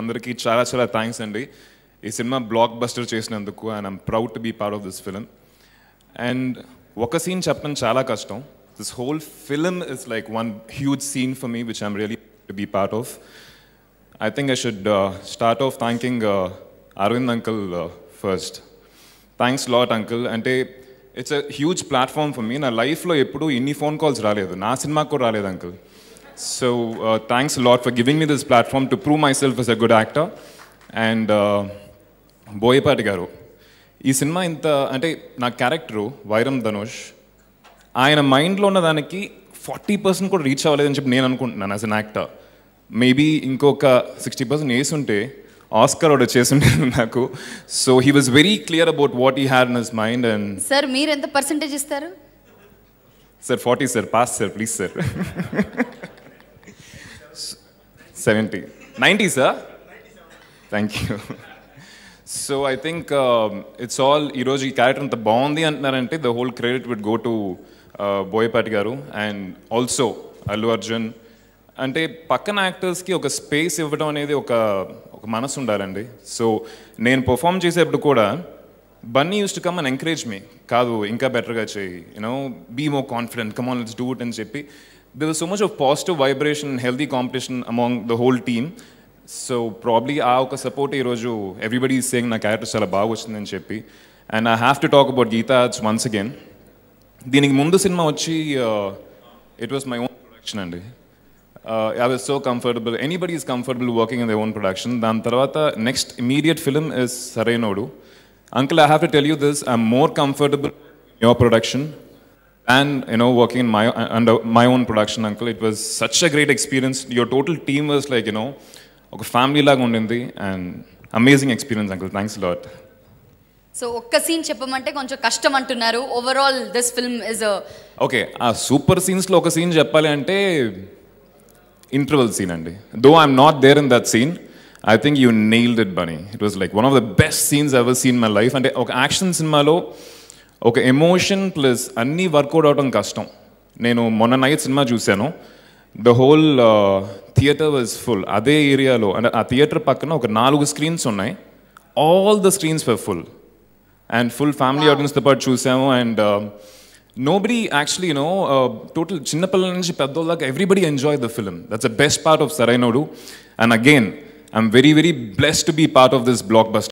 అందరికీ చాలా చాలా థ్యాంక్స్ అండి ఈ సినిమా బ్లాక్ బస్టర్ చేసినందుకు and I'm proud to be part of this film and ఒక సీన్ చెప్పడం చాలా కష్టం this whole film is like one huge scene for me which I'm really to be part of I think I should start off thanking Aravind uncle first thanks lot uncle అంటే it's a huge platform for me నా లైఫ్లో ఎప్పుడు ఇన్ని phone calls రాలేదు నా సినిమాకు కూడా రాలేదు uncle So uh, thanks a lot for giving me this platform to prove myself as a good actor. And Boyapati uh, గారు ఈ సినిమా ఇంత అంటే నా క్యారెక్టరు వైరం ధనుష్ ఆయన మైండ్లో ఉన్న దానికి ఫార్టీ పర్సెంట్ కూడా రీచ్ అవ్వలేదని చెప్పి నేను అనుకుంటున్నాను యాజ్ అన్ యాక్టర్ మేబీ ఇంకొక సిక్స్టీ పర్సెంట్ వేసుంటే ఆస్కర్ ఒకటి చేసింటారు నాకు so he was very clear about what he had in his mind and sir మీరు ఎంత పర్సెంటేజ్ ఇస్తారు sir forty sir pass sir please sir seventy ninety sir thank you so I think it's all ఈరోజు ఈ character అంత బాగుంది అంటున్నారంటే the whole credit would go to Boyapati గారు and also Allu Arjun అంటే పక్కన యాక్టర్స్కి ఒక స్పేస్ ఇవ్వడం అనేది ఒక ఒక మనసు ఉండాలండి సో నేను పర్ఫామ్ చేసేప్పుడు కూడా Bunny used to come and encourage me కాదు ఇంకా బెటర్గా చేయి you know be more confident come on let's do it అని చెప్పి there was so much of positive vibration and healthy competition among the whole team. So probably our support everybody is saying na character chala baagochindi ani cheppi and I have to talk about Geeta once again. Deeniki mundu cinema it was my own production and I was so comfortable. Anybody is comfortable working in their own production. Dan tarvata next immediate film is Saraynodu. Uncle, I have to tell you this. I'm more comfortable in your production and, you know, working in my, under my own production, uncle, it was such a great experience. Your total team was like, you know, a family like and amazing experience, uncle. Thanks a lot. So, one scene is kasthamantu naru. Overall, this film is a... Okay, a super scenes, one scene is an interval scene. Though I'm not there in that scene, I think you nailed it, Bunny. It was like one of the best scenes I've ever seen in my life. And actions in malo. ఒక emotion plus అన్నీ work out అవడం కష్టం నేను మొన్న night cinema చూశాను the whole theatre was full అదే ఏరియాలో అంటే ఆ థియేటర్ పక్కన ఒక నాలుగు స్క్రీన్స్ ఉన్నాయి all the screens were full and full family ఆడియన్స్తో పాటు చూసాము and nobody actually you know total చిన్నపిల్లల నుంచి పెద్దోళ్ళకి everybody enjoy the film that's the best part of Sarrainodu and again I'm very very blessed to be part of this block bust